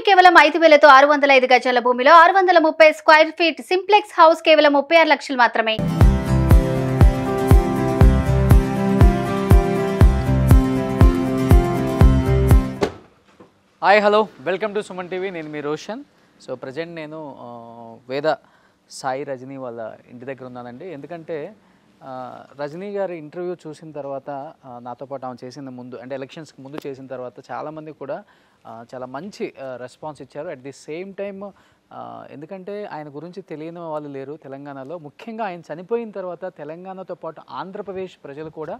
Company కేవలం ఐదు వేలతో ఆరు వందల ఐదు గజాల భూమిలో ఆరు వందల ముప్పై స్క్వేర్ ఫీట్ సింప్లెక్స్ హౌస్ కేవలం ముప్పై ఆరు లక్షలు మాత్రమే hi hello welcome to Suman TV నేను మీ రోషన్ సో ప్రజెంట్ నేను uh, వేద సాయి రజనీ వాళ్ళ ఇంటి దగ్గర ఉన్నానండి ఎందుకంటే రజనీ గారి ఇంటర్వ్యూ చూసిన తర్వాత నాతో పాటు ఆమె చేసిన ముందు అంటే ఎలక్షన్స్కి ముందు చేసిన తర్వాత చాలామంది కూడా చాలా మంచి రెస్పాన్స్ ఇచ్చారు అట్ ది సేమ్ టైమ్ ఎందుకంటే ఆయన గురించి తెలియని వాళ్ళు లేరు తెలంగాణలో ముఖ్యంగా ఆయన చనిపోయిన తర్వాత తెలంగాణతో పాటు ఆంధ్రప్రదేశ్ ప్రజలు కూడా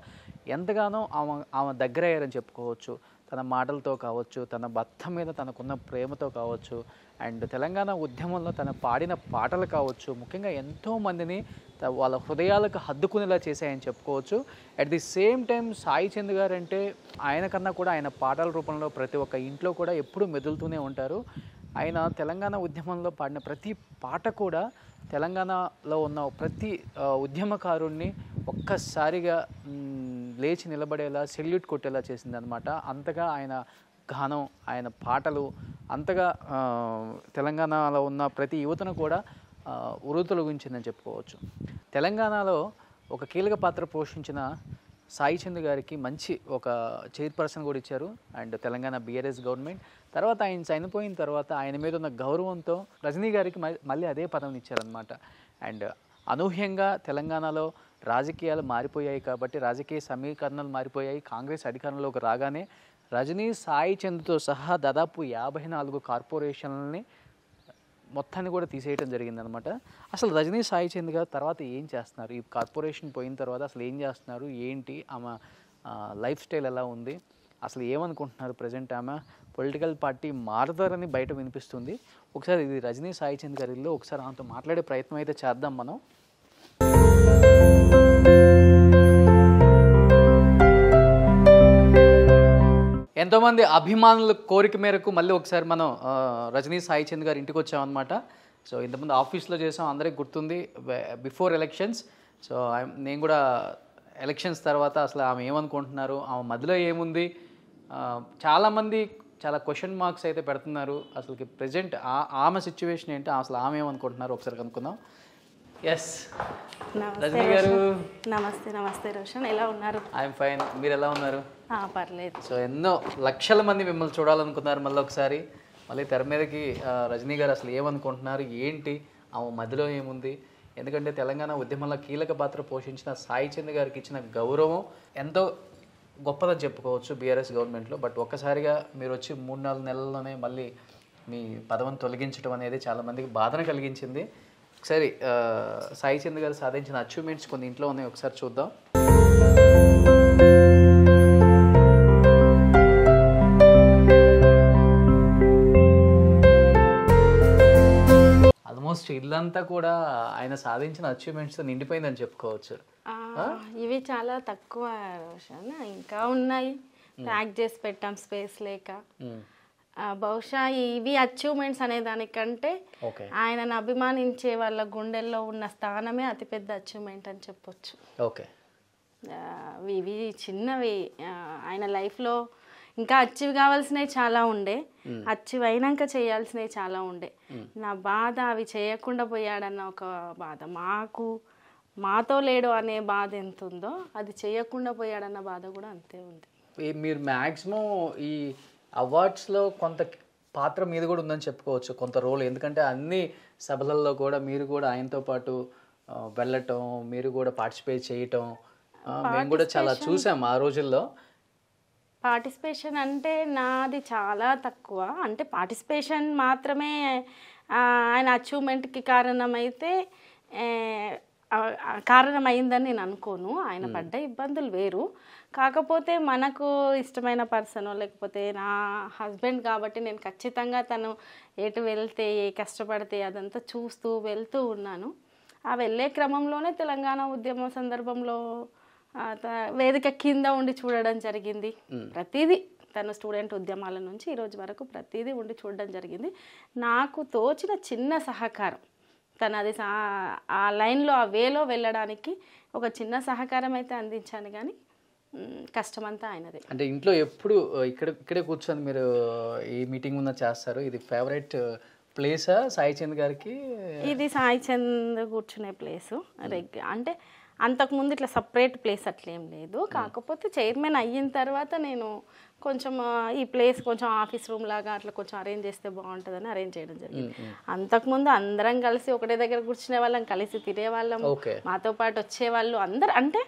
ఎంతగానో ఆమె ఆమె దగ్గరయ్యారని చెప్పుకోవచ్చు తన మాటలతో కావచ్చు తన భర్త మీద తనకున్న ప్రేమతో కావచ్చు అండ్ తెలంగాణ ఉద్యమంలో తన పాడిన పాటలు కావచ్చు ముఖ్యంగా ఎంతోమందిని వాళ్ళ హృదయాలకు హద్దుకునేలా చేశాయని చెప్పుకోవచ్చు at the same time Sai Chand గారు అంటే ఆయన కన్నా కూడా ఆయన పాటల రూపంలో ప్రతి ఒక్క ఇంట్లో కూడా ఎప్పుడూ మెదులుతూనే ఉంటారు ఆయన తెలంగాణ ఉద్యమంలో పాడిన ప్రతి పాట కూడా తెలంగాణలో ఉన్న ప్రతి ఉద్యమకారుణ్ణి ఒక్కసారిగా లేచి నిలబడేలా సెల్యూట్ కొట్టేలా చేసిందనమాట అంతగా ఆయన గానం ఆయన పాటలు అంతగా తెలంగాణలో ఉన్న ప్రతి యువతను కూడా ఉరుతొలగించిందని చెప్పుకోవచ్చు తెలంగాణలో ఒక కీలక పాత్ర పోషించిన సాయి చంద్ గారికి మంచి ఒక చైర్పర్సన్ కూడా ఇచ్చారు అండ్ తెలంగాణ బీఆర్ఎస్ గవర్నమెంట్ తర్వాత ఆయన చనిపోయిన తర్వాత ఆయన మీద ఉన్న గౌరవంతో రజనీ గారికి మళ్ళీ అదే పదవిని ఇచ్చారనమాట అండ్ అనూహ్యంగా తెలంగాణలో రాజకీయాలు మారిపోయాయి కాబట్టి రాజకీయ సమీకరణలు మారిపోయాయి కాంగ్రెస్ అధికారంలోకి రాగానే రజనీ సాయి చంద్తో సహా దాదాపు యాభై నాలుగు కార్పొరేషన్లని మొత్తాన్ని కూడా తీసేయడం జరిగిందనమాట అసలు రజనీ సాయి చంద్ గారు తర్వాత ఏం చేస్తున్నారు ఈ కార్పొరేషన్ పోయిన తర్వాత అసలు ఏం చేస్తున్నారు ఏంటి ఆమె లైఫ్ స్టైల్ ఎలా ఉంది అసలు ఏమనుకుంటున్నారు ప్రజెంట్ ఆమె పొలిటికల్ పార్టీ మారుతారని బయట వినిపిస్తుంది ఒకసారి ఇది రజనీ సాయి చంద్ గారిలో ఒకసారి ఆమెతో మాట్లాడే ప్రయత్నం అయితే చేద్దాం మనం ఎంతోమంది అభిమానుల కోరిక మేరకు మళ్ళీ ఒకసారి మనం రజనీ సాయి చంద్ గారు ఇంటికి వచ్చామన్నమాట సో ఇంతకుముందు ఆఫీస్లో చేసాం అందరికి గుర్తుంది బిఫోర్ ఎలక్షన్స్ సో నేను కూడా ఎలక్షన్స్ తర్వాత అసలు ఆమె ఏమనుకుంటున్నారు ఆమె మధ్యలో ఏముంది చాలామంది చాలా క్వశ్చన్ మార్క్స్ అయితే పెడుతున్నారు అసలుకి ప్రజెంట్ ఆమె సిచ్యువేషన్ ఏంటి అసలు ఆమె ఏమనుకుంటున్నారు ఒకసారి కనుక్కుందాం ఎస్ నమస్తే గారు నమస్తే నమస్తే రోషన్ ఎలా ఉన్నారు ఐఎమ్ ఫైన్ మీరు ఎలా ఉన్నారు పర్లేదు సో ఎన్నో లక్షల మంది మిమ్మల్ని చూడాలనుకున్నారు మళ్ళీ ఒకసారి మళ్ళీ తెర మీదకి రజనీ గారు అసలు ఏమనుకుంటున్నారు ఏంటి ఆమె మధ్యలో ఏముంది ఎందుకంటే తెలంగాణ ఉద్యమంలో కీలక పాత్ర పోషించిన సాయి చంద్ గారికి ఇచ్చిన గౌరవం ఎంతో గొప్పదని చెప్పుకోవచ్చు బీఆర్ఎస్ గవర్నమెంట్లో బట్ ఒక్కసారిగా మీరు వచ్చి మూడు నాలుగు నెలల్లోనే మళ్ళీ మీ పదవిని తొలగించడం అనేది చాలామందికి బాధను కలిగించింది ఒకసారి సాయి చంద్ గారు సాధించిన అచీవ్మెంట్స్ కొన్ని ఇంట్లో ఉన్నాయి ఒకసారి చూద్దాం ఆల్మోస్ట్ ఇల్లంతా కూడా ఆయన సాధించిన అచీవ్మెంట్స్ నిండిపోయిందని చెప్పుకోవచ్చు ఇవి చాలా తక్కువ ఇంకా ఉన్నాయి ప్యాక్ చేసి పెట్టాం స్పేస్ లేక బహుశా ఇవి అచీవ్మెంట్స్ అనే దానికంటే ఆయనను అభిమానించే వాళ్ళ గుండెల్లో ఉన్న స్థానమే అతిపెద్ద అచీవ్మెంట్ అని చెప్పొచ్చు ఓకే ఇవి చిన్నవి ఆయన లైఫ్లో ఇంకా అచీవ్ కావాల్సినవి చాలా ఉండే అచీవ్ అయినాక చేయాల్సినవి చాలా ఉండే నా బాధ అవి చేయకుండా పోయాడన్న ఒక బాధ మాకు మాతో లేడు అనే బాధ ఎంత ఉందో అది చేయకుండా పోయాడన్న బాధ కూడా అంతే ఉంది మీరు మ్యాక్సిమం ఈ అవార్డ్స్లో కొంత పాత్ర మీద కూడా ఉందని చెప్పుకోవచ్చు కొంత రోల్ ఎందుకంటే అన్ని సభలల్లో కూడా మీరు కూడా ఆయనతో పాటు వెళ్ళటం మీరు కూడా పార్టిసిపేట్ చేయటం మేము కూడా చాలా చూసాం ఆ రోజుల్లో పార్టిసిపేషన్ అంటే నాది చాలా తక్కువ అంటే పార్టిసిపేషన్ మాత్రమే ఆయన అచీవ్మెంట్కి కారణమైతే కారణమైందని నేను అనుకోను ఆయన పడ్డ ఇబ్బందులు వేరు కాకపోతే మనకు ఇష్టమైన పర్సన్ లేకపోతే నా హస్బెండ్ కాబట్టి నేను ఖచ్చితంగా తను ఎటు వెళ్తే ఏ కష్టపడితే అదంతా చూస్తూ వెళ్తూ ఉన్నాను ఆ వెళ్ళే క్రమంలోనే తెలంగాణ ఉద్యమం సందర్భంలో వేదిక కింద ఉండి చూడడం జరిగింది ప్రతిదీ తన స్టూడెంట్ ఉద్యమాల నుంచి ఈరోజు వరకు ప్రతిదీ ఉండి చూడడం జరిగింది నాకు తోచిన చిన్న సహకారం తను అది ఆ లైన్లో ఆ వేలో వెళ్ళడానికి ఒక చిన్న సహకారం అయితే అందించాను కానీ కష్టమంతా ఆయనదే అంటే ఇంట్లో ఎప్పుడు ఇక్కడ ఇక్కడే కూర్చొని మీరు ఈ మీటింగ్ ఉన్న చేస్తారు ఇది ఫేవరెట్ ప్లేసా సాయి చంద్ గారికి ఇది సాయి చంద్ కూర్చునే ప్లేసు అంటే అంతకుముందు ఇట్లా సపరేట్ ప్లేస్ అట్లేం లేదు కాకపోతే చైర్మన్ అయిన తర్వాత నేను కొంచెం ఈ ప్లేస్ కొంచెం ఆఫీస్ రూమ్ లాగా అట్లా కొంచెం అరేంజ్ చేస్తే బాగుంటుందని అరేంజ్ చేయడం జరిగింది అంతకుముందు అందరం కలిసి ఒకటే దగ్గర కూర్చునే వాళ్ళం కలిసి తినేవాళ్ళం మాతో పాటు వచ్చేవాళ్ళు అందరు అంటే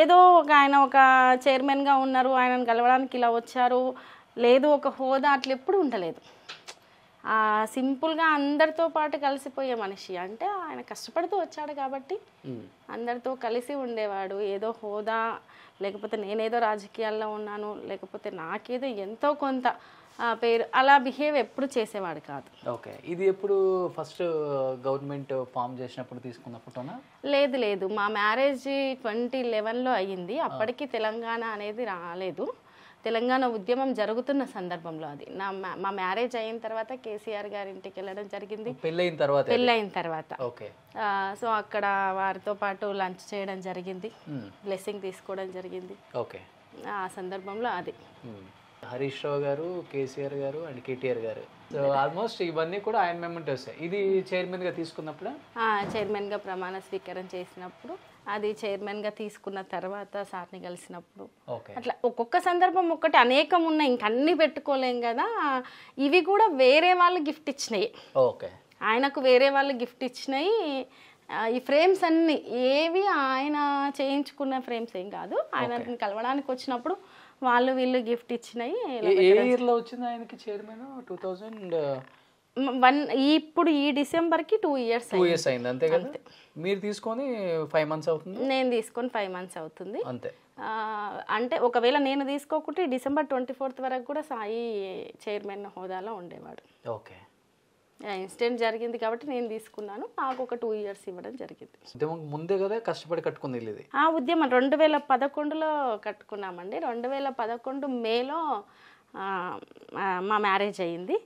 ఏదో ఒక ఆయన ఒక చైర్మన్గా ఉన్నారు ఆయనను కలవడానికి ఇలా వచ్చారు లేదు ఒక హోదా అట్లా ఎప్పుడు ఉండలేదు సింపుల్గా అందరితో పాటు కలిసిపోయే మనిషి అంటే ఆయన కష్టపడుతూ వచ్చాడు కాబట్టి అందరితో కలిసి ఉండేవాడు ఏదో హోదా లేకపోతే నేనేదో రాజకీయాల్లో ఉన్నాను లేకపోతే నాకేదో ఎంతో కొంత పేరు అలా బిహేవ్ ఎప్పుడు చేసేవాడు కాదు ఓకే ఇది ఎప్పుడు ఫస్ట్ గవర్నమెంట్ ఫామ్ చేసినప్పుడు తీసుకున్న ఫోటోనా లేదు లేదు మా మ్యారేజ్ ట్వంటీ లెవెన్లో అయ్యింది అప్పటికి తెలంగాణ అనేది రాలేదు తెలంగాణ ఉద్యమం జరుగుతున్న సందర్భంలో అది నా మా మ్యారేజ్ అయిన తర్వాత కేసీఆర్ గారి వెళ్ళడం జరిగింది పెళ్ళైన తర్వాత పెళ్ళైన తర్వాత ఓకే సో అక్కడ వారితో పాటు లంచ్ చేయడం జరిగింది బ్లెస్సింగ్ తీసుకోవడం జరిగింది ఓకే ఆ సందర్భంలో అది హరీష్ రావు గారు కేసీఆర్ గారు అండ్ కేటీఆర్ గారు సో ఆల్మోస్ట్ ఇవన్నీ కూడా ఆయన మెమెంట్ వస్తాయి ఇది చైర్మన్గా తీసుకున్నప్పుడు చైర్మన్గా ప్రమాణ స్వీకారం చేసినప్పుడు అది చైర్మన్గా తీసుకున్న తర్వాత సార్ని కలిసినప్పుడు అట్లా ఒక్కొక్క సందర్భం ఒక్కటి అనేకం ఉన్నాయి ఇంకన్నీ పెట్టుకోలేం కదా ఇవి కూడా వేరే వాళ్ళు గిఫ్ట్ ఇచ్చినాయి ఆయనకు వేరే వాళ్ళు గిఫ్ట్ ఇచ్చినాయి ఈ ఫ్రేమ్స్ అన్ని ఏవి ఆయన చేయించుకున్న ఫ్రేమ్స్ ఏం కాదు ఆయన కలవడానికి వచ్చినప్పుడు వాళ్ళు వీళ్ళు గిఫ్ట్ ఇచ్చినాయి ఏ వచ్చింది ఆయనకి చైర్మన్ టూ థౌజండ్ వన్ ఇప్పుడు ఈ డిసెంబర్కి టూ ఇయర్స్ టూ ఇయర్స్ అయింది అంతే కదా మీరు తీసుకొని ఫైవ్ మంత్స్ అవుతుంది నేను తీసుకొని ఫైవ్ మంత్స్ అవుతుంది అంతే అంటే ఒకవేళ నేను తీసుకోకుంటే డిసెంబర్ ట్వంటీ ఫోర్త్ వరకు కూడా సాయి చైర్మన్ హోదాలో ఉండేవాడు ఓకే ఇన్సిడెంట్ జరిగింది కాబట్టి నేను తీసుకున్నాను నాకు ఒక టూ ఇయర్స్ ఇవ్వడం జరిగింది ఉద్యమం ముందే కదా కష్టపడి కట్టుకుంది ఇది ఆ ఉద్యమం రెండు వేల పదకొండులో కట్టుకున్నామండి రెండు వేల పదకొండు మేలో మా మ్యారేజ్ అయ్యింది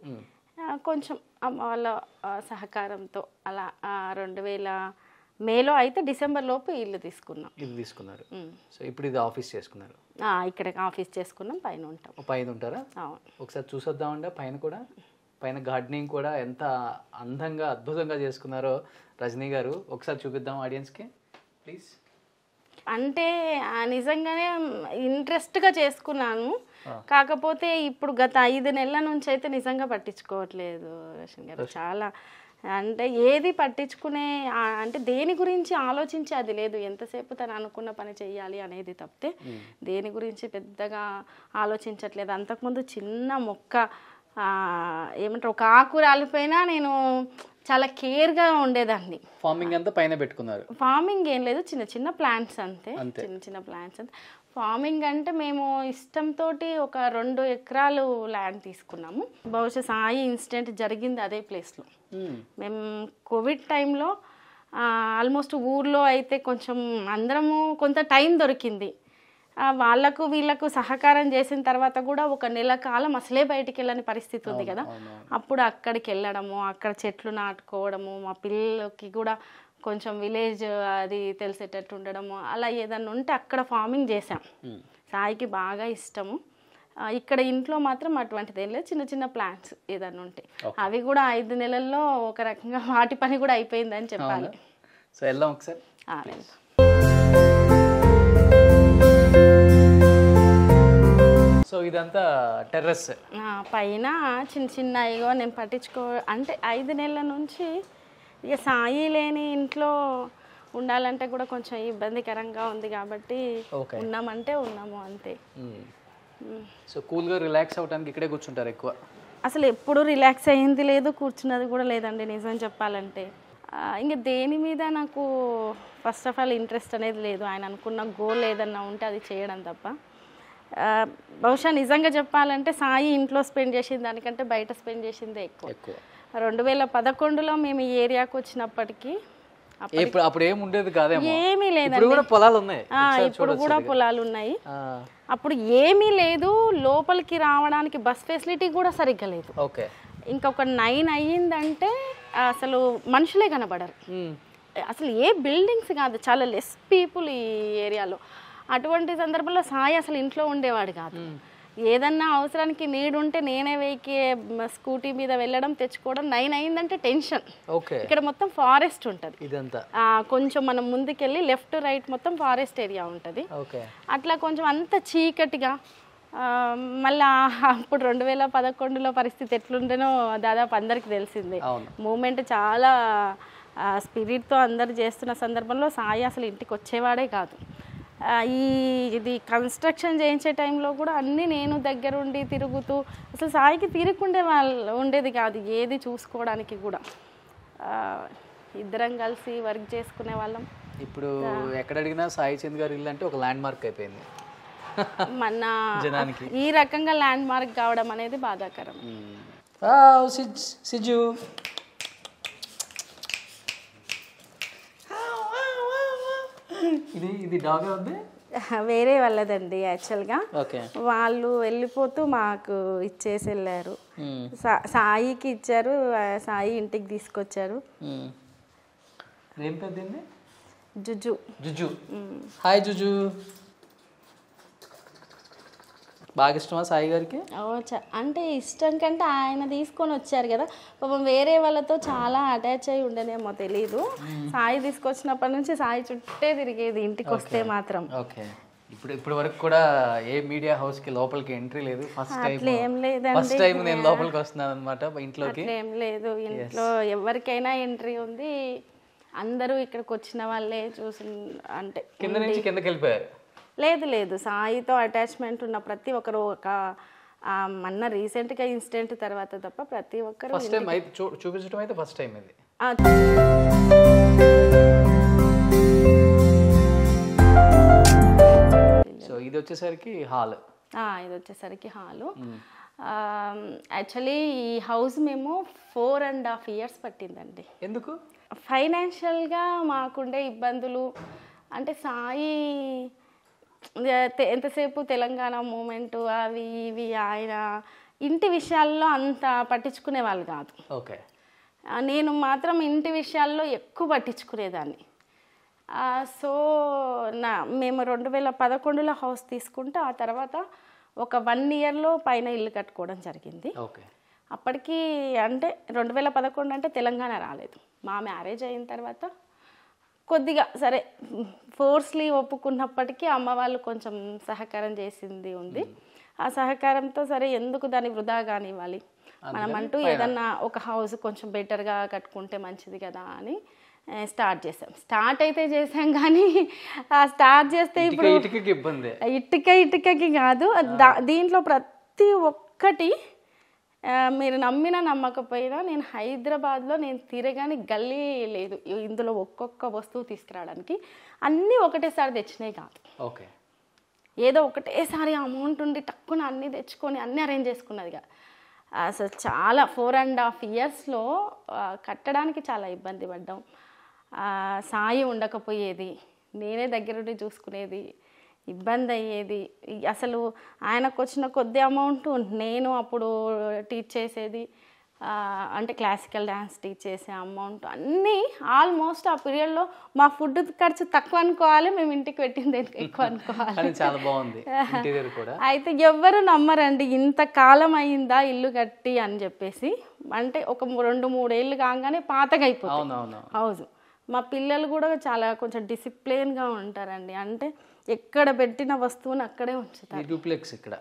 కొంచెం అమ్మ వాళ్ళ సహకారంతో అలా రెండు వేల మేలో అయితే డిసెంబర్ లోపు ఇల్లు తీసుకున్నాం ఇల్లు తీసుకున్నారు సో ఇప్పుడు ఇది ఆఫీస్ చేసుకున్నారు ఇక్కడ ఆఫీస్ చేసుకున్నాం పైన ఉంటాం పైన ఉంటారా ఒకసారి చూసొద్దామండి పైన కూడా పైన గార్డెనింగ్ కూడా ఎంత అందంగా అద్భుతంగా చేసుకున్నారో రజనీ గారు ఒకసారి చూపిద్దాం ఆడియన్స్కి ప్లీజ్ అంటే నిజంగానే ఇంట్రెస్ట్గా చేసుకున్నాను కాకపోతే ఇప్పుడు గత ఐదు నెలల నుంచి అయితే నిజంగా పట్టించుకోవట్లేదు రోషన్ గారు చాలా అంటే ఏది పట్టించుకునే అంటే దేని గురించి ఆలోచించి అది లేదు ఎంతసేపు తను అనుకున్న పని చేయాలి అనేది తప్పితే దేని గురించి పెద్దగా ఆలోచించట్లేదు అంతకుముందు చిన్న మొక్క ఏమంటారు ఒక ఆకు రాలిపోయినా నేను చాలా కేర్గా ఉండేదాన్ని ఫార్మింగ్ అంతా పైన పెట్టుకున్నారు ఫార్మింగ్ ఏం లేదు చిన్న చిన్న ప్లాంట్స్ అంతే చిన్న చిన్న ప్లాంట్స్ అంతే ఫార్మింగ్ అంటే మేము ఇష్టంతో ఒక రెండు ఎకరాలు ల్యాండ్ తీసుకున్నాము బహుశా సాయి ఇన్సిడెంట్ జరిగింది అదే ప్లేస్లో hmm. మేము కోవిడ్ టైంలో ఆల్మోస్ట్ ఊర్లో అయితే కొంచెం అందరము కొంత టైం దొరికింది వాళ్ళకు వీళ్ళకు సహకారం చేసిన తర్వాత కూడా ఒక నెల కాలం అసలే బయటికి వెళ్ళని పరిస్థితి ఉంది కదా అప్పుడు అక్కడికి వెళ్ళడము అక్కడ చెట్లు నాటుకోవడము మా పిల్లలకి కూడా కొంచెం విలేజ్ అది తెలిసేటట్టు ఉండడము అలా ఏదన్నా ఉంటే అక్కడ ఫార్మింగ్ చేసాం సాయికి బాగా ఇష్టము ఇక్కడ ఇంట్లో మాత్రం అటువంటిది ఏం లేదు చిన్న చిన్న ప్లాంట్స్ ఏదన్నా ఉంటాయి అవి కూడా ఐదు నెలల్లో ఒక రకంగా వాటి పని కూడా అయిపోయిందని చెప్పాలి సో వెళ్దాం ఒకసారి సో ఇదంతా టెర్రస్ పైన చిన్న చిన్న ఇగో నేను పట్టించుకో అంటే ఐదు నెలల నుంచి ఇక సాయి లేని ఇంట్లో ఉండాలంటే కూడా కొంచెం ఇబ్బందికరంగా ఉంది కాబట్టి ఉన్నామంటే ఉన్నాము అంతే సో కూల్గా రిలాక్స్ అవడానికి ఇక్కడే కూర్చుంటారు ఎక్కువ అసలు ఎప్పుడు రిలాక్స్ అయ్యింది లేదు కూర్చున్నది కూడా లేదండి నిజం చెప్పాలంటే ఇంక దేని మీద నాకు ఫస్ట్ ఆఫ్ ఆల్ ఇంట్రెస్ట్ అనేది లేదు ఆయన అనుకున్న గోల్ ఏదన్నా ఉంటే అది చేయడం తప్ప బహుశా నిజంగా చెప్పాలంటే సాయి ఇంట్లో స్పెండ్ చేసిన దానికంటే బయట స్పెండ్ చేసిందే ఎక్కువ రెండు వేల పదకొండులో మేము ఈ ఏరియాకు వచ్చినప్పటికీ ఇప్పుడు అప్పుడు ఏమి ఉండేది కాదేమో ఏమీ లేదండి కూడా పొలాలు ఉన్నాయి ఇప్పుడు కూడా పొలాలు ఉన్నాయి అప్పుడు ఏమీ లేదు లోపలికి రావడానికి బస్ ఫెసిలిటీ కూడా సరిగ్గా లేదు ఓకే ఇంకొక నైన్ అయ్యిందంటే అసలు మనుషులే కనబడరు అసలు ఏ బిల్డింగ్స్ కాదు చాలా లెస్ పీపుల్ ఈ ఏరియాలో అటువంటి సందర్భంలో సాయి అసలు ఇంట్లో ఉండేవాడు కాదు ఏదన్నా అవసరానికి నీడు ఉంటే నేనే వెయికి స్కూటీ మీద వెళ్ళడం తెచ్చుకోవడం నైన్ అయిందంటే టెన్షన్ ఇక్కడ మొత్తం ఫారెస్ట్ ఉంటుంది ఇదంతా కొంచెం మనం ముందుకెళ్ళి లెఫ్ట్ రైట్ మొత్తం ఫారెస్ట్ ఏరియా ఉంటుంది అట్లా కొంచెం అంత చీకటిగా మళ్ళా అప్పుడు రెండు వేల పదకొండులో పరిస్థితి ఎట్లుండేనో దాదాపు అందరికి తెలిసిందే మూమెంట్ చాలా స్పిరిట్తో అందరు చేస్తున్న సందర్భంలో సాయి అసలు ఇంటికి వచ్చేవాడే కాదు ఈ ఇది కన్స్ట్రక్షన్ చేయించే టైంలో కూడా అన్నీ నేను దగ్గరుండి తిరుగుతూ అసలు సాయికి తిరుగుకుండే వాళ్ళు ఉండేది కాదు ఏది చూసుకోవడానికి కూడా ఇద్దరం కలిసి వర్క్ చేసుకునే వాళ్ళం ఇప్పుడు ఎక్కడ అడిగినా సాయి చంద్ గారు ఇల్లు అంటే ఒక ల్యాండ్ మార్క్ అయిపోయింది మన జనానికి ఈ రకంగా ల్యాండ్ మార్క్ కావడం అనేది బాధాకరం సిజు ఇది ఇది డాగ్ ఎవరిది వేరే వాళ్ళదండి యాక్చువల్గా వాళ్ళు వెళ్ళిపోతూ మాకు ఇచ్చేసి వెళ్ళారు సాయికి ఇచ్చారు సాయి ఇంటికి తీసుకొచ్చారు జుజు జుజు హాయ్ జుజు బాగా ఇష్టమా సాయి గారికి అంటే ఇష్టం కంటే ఆయన తీసుకొని వచ్చారు కదా పాపం వేరే వాళ్ళతో చాలా అటాచ్ అయి ఉండేదేమో తెలీదు సాయి తీసుకొచ్చినప్పటి నుంచి సాయి చుట్టే తిరిగేది ఇంటికి వస్తే మాత్రం ఓకే ఇప్పుడు ఇప్పుడు వరకు కూడా ఏ మీడియా హౌస్ కి లోపలికి ఎంట్రీ లేదు ఫస్ట్ టైం ఫస్ట్ టైం నేను లోపలికి వస్తున్నాను అనమాట ఇంట్లోకి ఏం లేదు ఇంట్లో ఎవరికైనా ఎంట్రీ ఉంది అందరూ ఇక్కడికి వచ్చిన వాళ్ళే చూసి అంటే కింద నుంచి కిందకి వెళ్ళిపోయారు లేదు లేదు సాయితో అటాచ్మెంట్ ఉన్న ప్రతి ఒక్కరు ఒక మొన్న రీసెంట్గా ఇన్సిడెంట్ తర్వాత తప్ప ప్రతి ఒక్కరు ఫస్ట్ టైం అయితే చూపించడం అయితే ఫస్ట్ టైం ఇది సో ఇది వచ్చేసరికి హాల్ ఇది వచ్చేసరికి హాలు యాక్చువల్లీ hmm. ఈ హౌస్ మేము ఫోర్ అండ్ హాఫ్ ఇయర్స్ పట్టిందండి ఎందుకు ఫైనాన్షియల్గా మాకుండే ఇబ్బందులు అంటే సాయి ఎంతసేపు తెలంగాణ మూమెంట్ అవి ఇవి ఆయన ఇంటి విషయాల్లో అంత పట్టించుకునే వాళ్ళు కాదు ఓకే నేను మాత్రం ఇంటి విషయాల్లో ఎక్కువ పట్టించుకునేదాన్ని సో నా మేము రెండు వేల పదకొండులో హౌస్ తీసుకుంటే ఆ తర్వాత ఒక వన్ ఇయర్లో పైన ఇల్లు కట్టుకోవడం జరిగింది ఓకే అప్పటికి అంటే రెండు వేల పదకొండు అంటే తెలంగాణ రాలేదు మా మ్యారేజ్ అయిన తర్వాత కొద్దిగా సరే ఫోర్స్లీ ఒప్పుకున్నప్పటికీ అమ్మ వాళ్ళు కొంచెం సహకారం చేసింది ఉంది ఆ సహకారంతో సరే ఎందుకు దాన్ని వృధా కానివ్వాలి మనం అంటూ ఏదన్నా ఒక హౌస్ కొంచెం బెటర్గా కట్టుకుంటే మంచిది కదా అని స్టార్ట్ చేసాం స్టార్ట్ అయితే చేసాం కానీ ఆ స్టార్ట్ చేస్తే ఇప్పుడు ఇటుక ఇటుకకి కాదు దీంట్లో ప్రతి ఒక్కటి మీరు నమ్మినా నమ్మకపోయినా నేను హైదరాబాద్లో నేను తిరగని గల్లీ లేదు ఇందులో ఒక్కొక్క వస్తువు తీసుకురావడానికి అన్నీ ఒకటేసారి తెచ్చినాయి కాదు ఓకే ఏదో ఒకటేసారి అమౌంట్ ఉండి టక్కున అన్నీ తెచ్చుకొని అన్నీ అరేంజ్ చేసుకున్నది అసలు చాలా ఫోర్ అండ్ హాఫ్ ఇయర్స్లో కట్టడానికి చాలా ఇబ్బంది పడ్డాం సాయి ఉండకపోయేది నేనే దగ్గరుండి చూసుకునేది ఇబ్బంది అయ్యేది అసలు ఆయనకు వచ్చిన కొద్ది అమౌంట్ నేను అప్పుడు టీచ్ చేసేది అంటే క్లాసికల్ డ్యాన్స్ టీచ్ చేసే అమౌంట్ అన్నీ ఆల్మోస్ట్ ఆ పీరియడ్లో మా ఫుడ్ ఖర్చు తక్కువ అనుకోవాలి మేము ఇంటికి పెట్టింది ఎక్కువ అనుకోవాలి చాలా బాగుంది అయితే ఎవ్వరు నమ్మరండి ఇంత కాలం అయిందా ఇల్లు కట్టి అని చెప్పేసి అంటే ఒక రెండు మూడేళ్ళు కాగానే పాతగా అయిపోతుంది హౌస్ మా పిల్లలు కూడా చాలా కొంచెం డిసిప్లిన్గా ఉంటారండి అంటే ఎక్కడ పెట్టిన వస్తువుని అక్కడే ఉంచుతారు డూప్లెక్స్ ఇక్కడ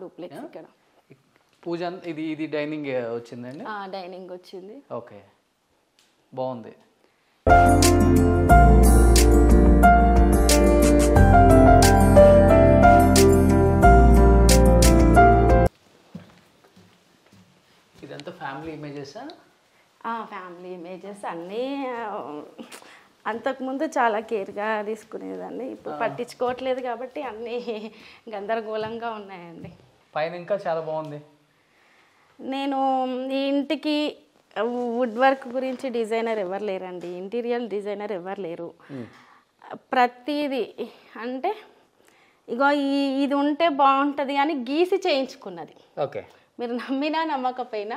డూప్లెక్స్ ఇక్కడ పూజ ఇది ఇది డైనింగ్ వచ్చిందండి డైనింగ్ వచ్చింది ఓకే బాగుంది ఇదంతా ఫ్యామిలీ ఇమేజెసా ఫ్యామిలీ ఇమేజెస్ అన్నీ అంతకుముందు చాలా కేర్గా తీసుకునేదాన్ని ఇప్పుడు పట్టించుకోవట్లేదు కాబట్టి అన్నీ గందరగోళంగా ఉన్నాయండి పైన ఇంకా చాలా బాగుంది నేను ఈ ఇంటికి వుడ్ వర్క్ గురించి డిజైనర్ ఎవరు లేరండి ఇంటీరియర్ డిజైనర్ ఎవరు లేరు ప్రతిదీ అంటే ఇగో ఈ ఇది ఉంటే బాగుంటుంది అని గీసి చేయించుకున్నది ఓకే మీరు నమ్మినా నమ్మకపోయినా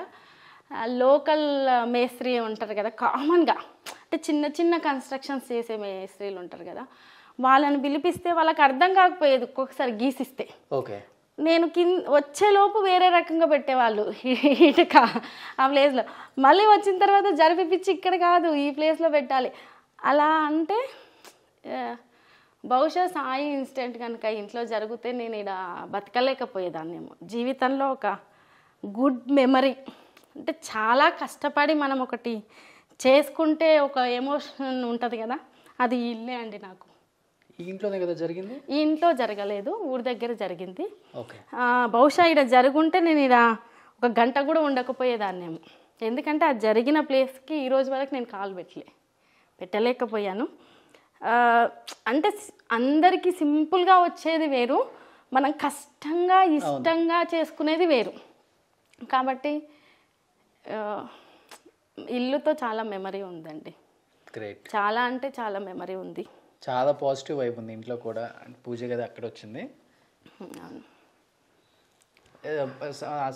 లోకల్ మేస్త్రి ఉంటారు కదా కామన్గా అంటే చిన్న చిన్న కన్స్ట్రక్షన్స్ చేసే మేస్త్రీలు ఉంటారు కదా వాళ్ళని పిలిపిస్తే వాళ్ళకి అర్థం కాకపోయేది ఒక్కొక్కసారి గీసిస్తే ఓకే నేను కింద వచ్చేలోపు వేరే రకంగా పెట్టేవాళ్ళు ఇటుక ఆ ప్లేస్లో మళ్ళీ వచ్చిన తర్వాత జరిపిపించి ఇక్కడ కాదు ఈ ప్లేస్లో పెట్టాలి అలా అంటే బహుశా సాయి ఇన్సిడెంట్ కనుక ఇంట్లో జరిగితే నేను ఇక్కడ బతకలేకపోయేదాన్నేమో జీవితంలో ఒక గుడ్ మెమరీ అంటే చాలా కష్టపడి మనం ఒకటి చేసుకుంటే ఒక ఎమోషన్ ఉంటుంది కదా అది ఇల్లే అండి నాకు ఇంట్లోనే కదా జరిగింది ఈ ఇంట్లో జరగలేదు ఊరి దగ్గర జరిగింది బహుశా ఇక్కడ జరుగుంటే నేను ఇలా ఒక గంట కూడా ఉండకపోయేదాన్నేమో ఎందుకంటే అది జరిగిన ప్లేస్కి ఈ రోజు వరకు నేను కాల్ పెట్టలే పెట్టలేకపోయాను అంటే అందరికీ సింపుల్గా వచ్చేది వేరు మనం కష్టంగా ఇష్టంగా చేసుకునేది వేరు కాబట్టి ఇల్లుతో చాలా మెమరీ ఉందండి గ్రేట్ చాలా అంటే చాలా మెమరీ ఉంది చాలా పాజిటివ్ వైబ్ ఉంది ఇంట్లో కూడా పూజ గది అక్కడ వచ్చింది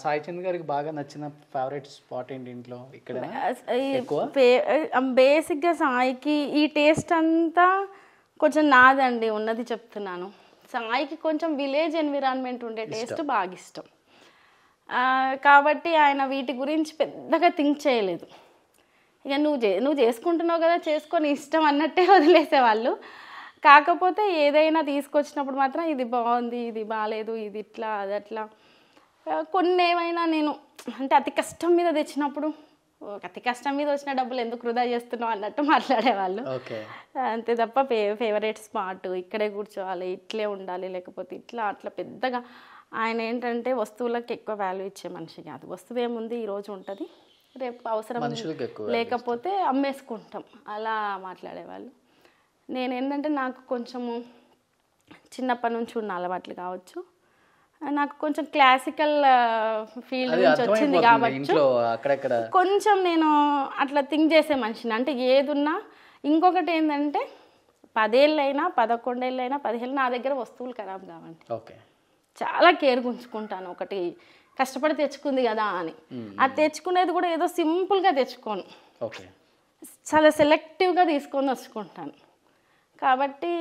సాయి చంద్ గారికి బాగా నచ్చిన ఫేవరెట్ స్పాట్ ఏంటి ఇంట్లో ఇక్కడ బేసిక్గా సాయికి ఈ టేస్ట్ అంతా కొంచెం నాదండి ఉన్నది చెప్తున్నాను సాయికి కొంచెం విలేజ్ ఎన్విరాన్మెంట్ ఉండే టేస్ట్ బాగా ఇష్టం కాబట్టి ఆయన వీటి గురించి పెద్దగా థింక్ చేయలేదు ఇక నువ్వు చే నువ్వు చేసుకుంటున్నావు కదా చేసుకొని ఇష్టం అన్నట్టే వదిలేసేవాళ్ళు కాకపోతే ఏదైనా తీసుకొచ్చినప్పుడు మాత్రం ఇది బాగుంది ఇది బాగాలేదు ఇది ఇట్లా అది అట్లా కొన్ని ఏమైనా నేను అంటే అతి కష్టం మీద తెచ్చినప్పుడు అతి కష్టం మీద వచ్చిన డబ్బులు ఎందుకు వృధా చేస్తున్నావు అన్నట్టు మాట్లాడేవాళ్ళు అంతే తప్ప ఫే ఫేవరెట్ స్పాట్ ఇక్కడే కూర్చోవాలి ఇట్లే ఉండాలి లేకపోతే ఇట్లా అట్లా పెద్దగా ఆయన ఏంటంటే వస్తువులకు ఎక్కువ వాల్యూ ఇచ్చే మనిషి కాదు వస్తువు ఏముంది ఈరోజు ఉంటుంది రేపు అవసరం లేకపోతే అమ్మేసుకుంటాం అలా మాట్లాడేవాళ్ళు నేను ఏంటంటే నాకు కొంచెము చిన్నప్పటి నుంచి ఉన్న అలవాట్లు కావచ్చు నాకు కొంచెం క్లాసికల్ ఫీల్డ్ నుంచి వచ్చింది కాబట్టి కొంచెం నేను అట్లా థింక్ చేసే మనిషిని అంటే ఏదున్నా ఇంకొకటి ఏంటంటే పదేళ్ళైనా పదకొండేళ్ళైనా పదిహేళ్ళు నా దగ్గర వస్తువులు ఖరాబ్ కావండి ఓకే చాలా కేర్ ఉంచుకుంటాను ఒకటి కష్టపడి తెచ్చుకుంది కదా అని అది తెచ్చుకునేది కూడా ఏదో సింపుల్గా తెచ్చుకోను చాలా సెలెక్టివ్గా తీసుకొని వచ్చుకుంటాను కాబట్టి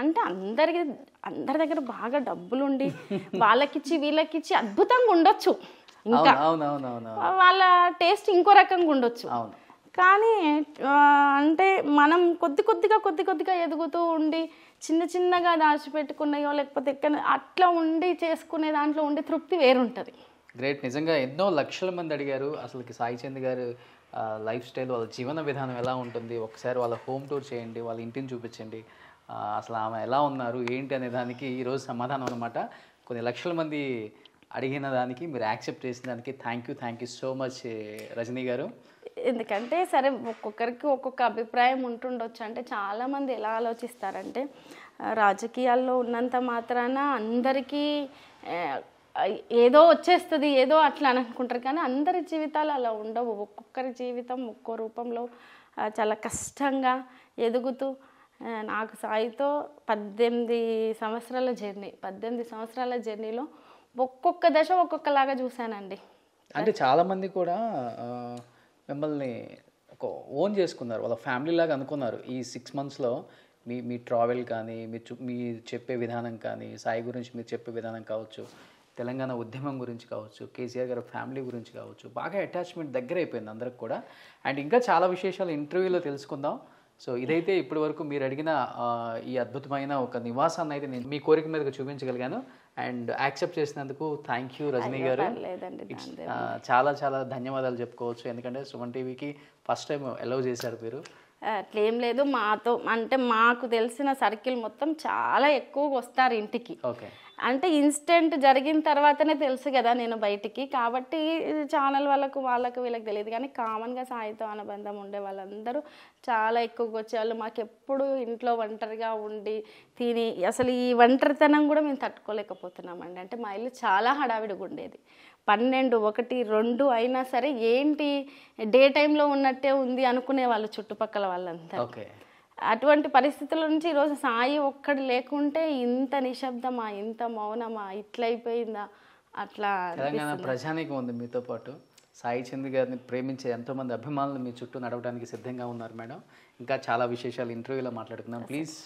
అంటే అందరికి అందరి దగ్గర బాగా డబ్బులు ఉండి వాళ్ళకిచ్చి వీళ్ళకిచ్చి అద్భుతంగా ఉండొచ్చు ఇంకా వాళ్ళ టేస్ట్ ఇంకో రకంగా ఉండొచ్చు కానీ అంటే మనం కొద్ది కొద్దిగా కొద్ది కొద్దిగా ఎదుగుతూ ఉండి చిన్న చిన్నగా దాచిపెట్టుకున్నాయో లేకపోతే ఎక్కడ అట్లా ఉండి చేసుకునే దాంట్లో ఉండే తృప్తి వేరుంటుంది గ్రేట్ నిజంగా ఎన్నో లక్షల మంది అడిగారు అసలు సాయి చంద్ గారు లైఫ్ స్టైల్ వాళ్ళ జీవన విధానం ఎలా ఉంటుంది ఒకసారి వాళ్ళ హోమ్ టూర్ చేయండి వాళ్ళ ఇంటిని చూపించండి అసలు ఆమె ఎలా ఉన్నారు ఏంటి అనే దానికి ఈరోజు సమాధానం అనమాట కొన్ని లక్షల మంది అడిగిన దానికి మీరు యాక్సెప్ట్ చేసిన దానికి thank you thank you so much Rajani గారు ఎందుకంటే సరే ఒక్కొక్కరికి ఒక్కొక్క అభిప్రాయం ఉంటుండొచ్చు అంటే చాలామంది ఎలా ఆలోచిస్తారంటే రాజకీయాల్లో ఉన్నంత మాత్రాన అందరికీ ఏదో వచ్చేస్తుంది ఏదో అట్లా అని అనుకుంటారు కానీ అందరి జీవితాలు అలా ఉండవు ఒక్కొక్కరి జీవితం ఒక్కో రూపంలో చాలా కష్టంగా ఎదుగుతూ నాకు సాయితో పద్దెనిమిది సంవత్సరాల జర్నీ పద్దెనిమిది సంవత్సరాల జర్నీలో ఒక్కొక్క దశ ఒక్కొక్కలాగా చూశానండి అంటే చాలామంది కూడా మిమ్మల్ని ఒక ఓన్ చేసుకున్నారు వాళ్ళ ఫ్యామిలీ లాగా అనుకున్నారు ఈ సిక్స్ మంత్స్లో మీ మీ ట్రావెల్ కానీ మీరు మీరు చెప్పే విధానం కానీ సాయి గురించి మీరు చెప్పే విధానం కావచ్చు తెలంగాణ ఉద్యమం గురించి కావచ్చు కేసీఆర్ గారి ఫ్యామిలీ గురించి కావచ్చు బాగా అటాచ్మెంట్ దగ్గర అయిపోయింది అందరికి కూడా అండ్ ఇంకా చాలా విశేషాలు ఇంటర్వ్యూలో తెలుసుకుందాం సో ఇదైతే ఇప్పటి వరకు మీరు అడిగిన ఈ అద్భుతమైన ఒక నివాసాన్ని అయితే నేను మీ కోరిక మీదకి చూపించగలిగాను అండ్ యాక్సెప్ట్ చేసినందుకు థ్యాంక్ యూ రజనీ గారు చాలా చాలా ధన్యవాదాలు చెప్పుకోవచ్చు ఎందుకంటే సుమన్ టీవీకి ఫస్ట్ టైం ఎలవ్ చేశారు మీరు అట్లేం లేదు మాతో అంటే మాకు తెలిసిన సర్కిల్ మొత్తం చాలా ఎక్కువగా వస్తారు ఇంటికి ఓకే అంటే ఇన్స్టెంట్ జరిగిన తర్వాతనే తెలుసు కదా నేను బయటికి కాబట్టి ఛానల్ వాళ్ళకు వాళ్ళకు వీళ్ళకి తెలియదు కానీ కామన్గా సాయితో అనుబంధం ఉండే వాళ్ళందరూ చాలా ఎక్కువగా వచ్చేవాళ్ళు మాకు ఎప్పుడు ఇంట్లో ఒంటరిగా ఉండి తిని అసలు ఈ ఒంటరితనం కూడా మేము తట్టుకోలేకపోతున్నామండి అంటే మా ఇల్లు చాలా హడావిడిగా ఉండేది పన్నెండు ఒకటి రెండు అయినా సరే ఏంటి డే టైంలో ఉన్నట్టే ఉంది అనుకునే వాళ్ళు చుట్టుపక్కల వాళ్ళంతా అటువంటి పరిస్థితుల నుంచి ఈరోజు సాయి ఒక్కడు లేకుంటే ఇంత నిశ్శబ్దమా ఇంత మౌనమా ఇట్లయిపోయిందా అట్లా తెలంగాణ ప్రజానికి ఉంది మీతో పాటు సాయి చంద్ గారిని ప్రేమించే ఎంతోమంది అభిమానులు మీ చుట్టూ నడవడానికి సిద్ధంగా ఉన్నారు మేడం ఇంకా చాలా విశేషాలు ఇంటర్వ్యూలో మాట్లాడుకుందాం ప్లీజ్